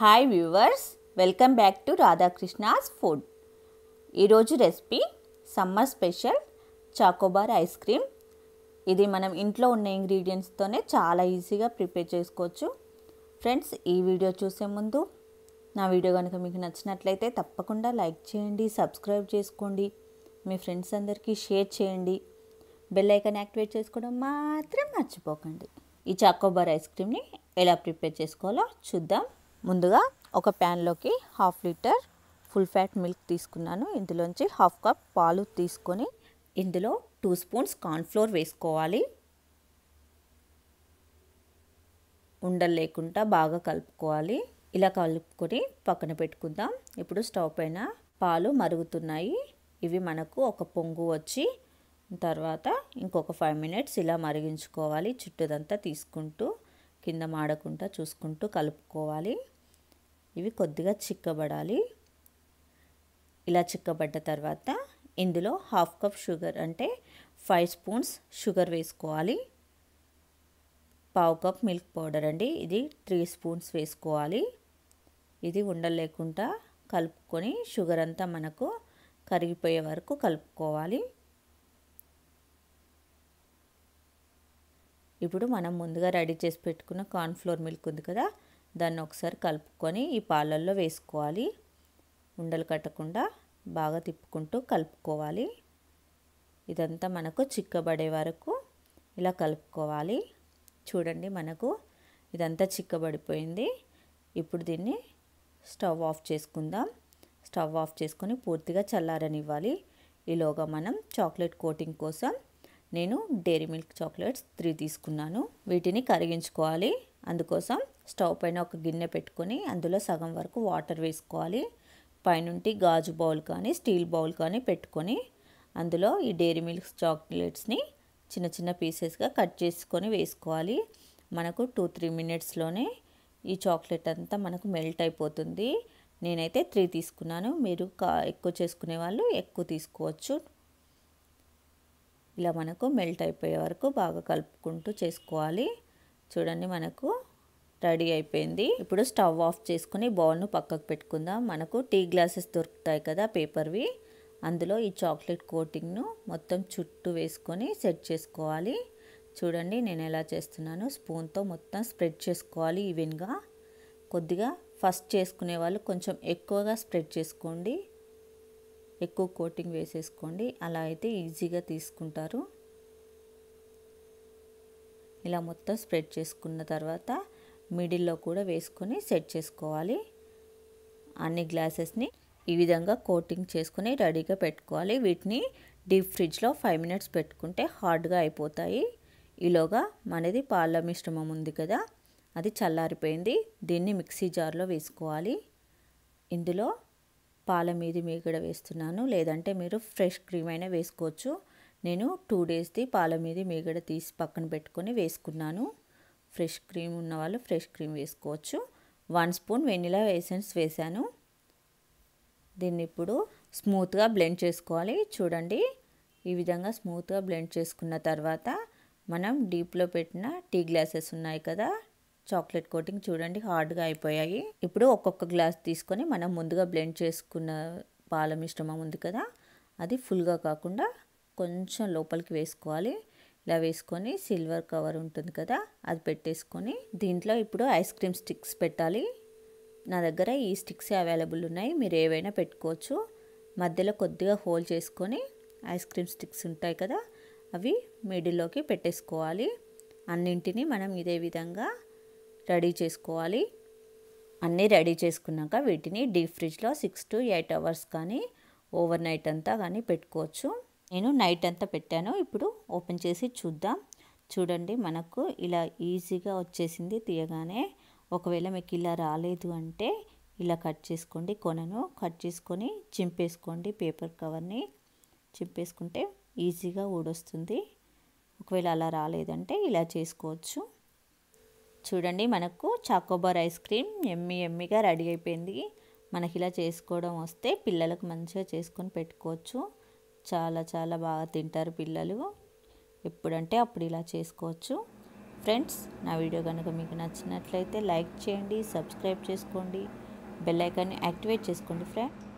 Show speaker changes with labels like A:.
A: hi viewers welcome back to Radhakrishna's food ఈరోజు recipe summer special chocobar ice cream ఇది మనం ఇంట్లో ఉన్న ఇంగ్రీడియంట్స్తోనే చాలా ఈజీగా ప్రిపేర్ చేసుకోవచ్చు ఫ్రెండ్స్ ఈ వీడియో చూసే ముందు నా వీడియో కనుక మీకు నచ్చినట్లయితే తప్పకుండా లైక్ చేయండి సబ్స్క్రైబ్ చేసుకోండి మీ ఫ్రెండ్స్ అందరికీ షేర్ చేయండి బెల్ ఐకాన్ యాక్టివేట్ చేసుకోవడం మాత్రం మర్చిపోకండి ఈ చాకోబార్ ఐస్ క్రీమ్ని ఎలా ప్రిపేర్ చేసుకోవాలో చూద్దాం ముందుగా ఒక ప్యాన్లోకి half litre full fat milk తీసుకున్నాను ఇందులోంచి హాఫ్ కప్ పాలు తీసుకొని ఇందులో టూ స్పూన్స్ కార్న్ఫ్లోర్ వేసుకోవాలి ఉండలు లేకుండా బాగా కలుపుకోవాలి ఇలా కలుపుకొని పక్కన పెట్టుకుందాం ఇప్పుడు స్టవ్ పైన పాలు మరుగుతున్నాయి ఇవి మనకు ఒక పొంగు వచ్చి తర్వాత ఇంకొక ఫైవ్ మినిట్స్ ఇలా మరిగించుకోవాలి చుట్టూదంతా తీసుకుంటూ కింద మాడకుండా చూసుకుంటూ కలుపుకోవాలి ఇవి కొద్దిగా చిక్కబడాలి ఇలా చిక్కబడ్డ తర్వాత ఇందులో హాఫ్ కప్ షుగర్ అంటే ఫైవ్ స్పూన్స్ షుగర్ వేసుకోవాలి పావు కప్ మిల్క్ పౌడర్ అండి ఇది త్రీ స్పూన్స్ వేసుకోవాలి ఇది ఉండలేకుండా కలుపుకొని షుగర్ అంతా మనకు కరిగిపోయే వరకు కలుపుకోవాలి ఇప్పుడు మనం ముందుగా రెడీ చేసి పెట్టుకున్న కార్న్ఫ్లోర్ మిల్క్ ఉంది కదా దాన్ని ఒకసారి కలుపుకొని ఈ పాలల్లో వేసుకోవాలి ఉండలు కట్టకుండా బాగా తిప్పుకుంటూ కలుపుకోవాలి ఇదంతా మనకు చిక్కబడే వరకు ఇలా కలుపుకోవాలి చూడండి మనకు ఇదంతా చిక్కబడిపోయింది ఇప్పుడు దీన్ని స్టవ్ ఆఫ్ చేసుకుందాం స్టవ్ ఆఫ్ చేసుకొని పూర్తిగా చల్లారనివ్వాలి ఈలోగా మనం చాక్లెట్ కోటింగ్ కోసం నేను డైరీ మిల్క్ చాక్లెట్స్ త్రీ తీసుకున్నాను వీటిని కరిగించుకోవాలి అందుకోసం స్టవ్ పైన ఒక గిన్నె పెట్టుకొని అందులో సగం వరకు వాటర్ వేసుకోవాలి పైనుంటి గాజు బౌల్ కానీ స్టీల్ బౌల్ కానీ పెట్టుకొని అందులో ఈ డైరీ మిల్క్ చాక్లెట్స్ని చిన్న చిన్న పీసెస్గా కట్ చేసుకొని వేసుకోవాలి మనకు టూ త్రీ మినిట్స్లోనే ఈ చాక్లెట్ అంతా మనకు మెల్ట్ అయిపోతుంది నేనైతే త్రీ తీసుకున్నాను మీరు కా ఎక్కువ చేసుకునే వాళ్ళు ఎక్కువ తీసుకోవచ్చు ఇలా మనకు మెల్ట్ అయిపోయే వరకు బాగా కలుపుకుంటూ చేసుకోవాలి చూడండి మనకు రెడీ అయిపోయింది ఇప్పుడు స్టవ్ ఆఫ్ చేసుకుని బౌల్ను పక్కకు పెట్టుకుందాం మనకు టీ గ్లాసెస్ దొరుకుతాయి కదా పేపర్వి అందులో ఈ చాక్లెట్ కోటింగ్ను మొత్తం చుట్టూ వేసుకొని సెట్ చేసుకోవాలి చూడండి నేను ఎలా చేస్తున్నాను స్పూన్తో మొత్తం స్ప్రెడ్ చేసుకోవాలి ఈవెన్గా కొద్దిగా ఫస్ట్ చేసుకునే వాళ్ళు కొంచెం ఎక్కువగా స్ప్రెడ్ చేసుకోండి ఎక్కువ కోటింగ్ వేసేసుకోండి అలా అయితే ఈజీగా తీసుకుంటారు ఇలా మొత్తం స్ప్రెడ్ చేసుకున్న తర్వాత మిడిల్లో కూడా వేసుకొని సెట్ చేసుకోవాలి అన్ని గ్లాసెస్ని ఈ విధంగా కోటింగ్ చేసుకుని రెడీగా పెట్టుకోవాలి వీటిని డీప్ ఫ్రిడ్జ్లో ఫైవ్ మినిట్స్ పెట్టుకుంటే హార్డ్గా అయిపోతాయి ఈలోగా మనది పాల మిశ్రమం ఉంది కదా అది చల్లారిపోయింది దీన్ని మిక్సీ జార్లో వేసుకోవాలి ఇందులో పాల మీది మీగడ వేస్తున్నాను లేదంటే మీరు ఫ్రెష్ క్రీమ్ అయినా వేసుకోవచ్చు నేను టూ డేస్ది పాల మీది మీగడ తీసి పక్కన పెట్టుకొని వేసుకున్నాను ఫ్రెష్ క్రీమ్ ఉన్న వాళ్ళు ఫ్రెష్ క్రీమ్ వేసుకోవచ్చు వన్ స్పూన్ వెనిలా ఎసెన్స్ వేశాను దీన్ని ఇప్పుడు స్మూత్గా బ్లెండ్ చేసుకోవాలి చూడండి ఈ విధంగా స్మూత్గా బ్లెండ్ చేసుకున్న తర్వాత మనం డీప్లో పెట్టిన టీ గ్లాసెస్ ఉన్నాయి కదా చాక్లెట్ కోటింగ్ చూడండి హార్డ్గా అయిపోయాయి ఇప్పుడు ఒక్కొక్క గ్లాస్ తీసుకొని మనం ముందుగా బ్లెండ్ చేసుకున్న పాల మిశ్రమం ఉంది కదా అది ఫుల్గా కాకుండా కొంచెం లోపలికి వేసుకోవాలి ఇలా వేసుకొని సిల్వర్ కవర్ ఉంటుంది కదా అది పెట్టేసుకొని దీంట్లో ఇప్పుడు ఐస్ క్రీమ్ స్టిక్స్ పెట్టాలి నా దగ్గర ఈ స్టిక్స్ అవైలబుల్ ఉన్నాయి మీరు ఏవైనా పెట్టుకోవచ్చు మధ్యలో కొద్దిగా హోల్ చేసుకొని ఐస్ క్రీమ్ స్టిక్స్ ఉంటాయి కదా అవి మిడిల్లోకి పెట్టేసుకోవాలి అన్నింటినీ మనం ఇదే విధంగా రెడీ చేసుకోవాలి అన్నీ రెడీ చేసుకున్నాక వీటిని డీప్ ఫ్రిడ్జ్లో సిక్స్ టు ఎయిట్ అవర్స్ కానీ ఓవర్ నైట్ అంతా కానీ పెట్టుకోవచ్చు నేను నైట్ అంతా పెట్టాను ఇప్పుడు ఓపెన్ చేసి చూద్దాం చూడండి మనకు ఇలా ఈజీగా వచ్చేసింది తీయగానే ఒకవేళ మీకు ఇలా రాలేదు అంటే ఇలా కట్ చేసుకోండి కొనను కట్ చేసుకొని చింపేసుకోండి పేపర్ కవర్ని చింపేసుకుంటే ఈజీగా ఊడొస్తుంది ఒకవేళ అలా రాలేదంటే ఇలా చేసుకోవచ్చు చూడండి మనకు చాకోబార్ ఐస్ క్రీమ్ ఎమ్మి ఎమ్మిగా రెడీ అయిపోయింది మనకి ఇలా చేసుకోవడం వస్తే పిల్లలకు మంచిగా చేసుకొని పెట్టుకోవచ్చు చాలా చాలా బాగా తింటారు పిల్లలు ఎప్పుడంటే అప్పుడు ఇలా చేసుకోవచ్చు ఫ్రెండ్స్ నా వీడియో కనుక మీకు నచ్చినట్లయితే లైక్ చేయండి సబ్స్క్రైబ్ చేసుకోండి బెల్ ఐకాన్ని యాక్టివేట్ చేసుకోండి ఫ్రెండ్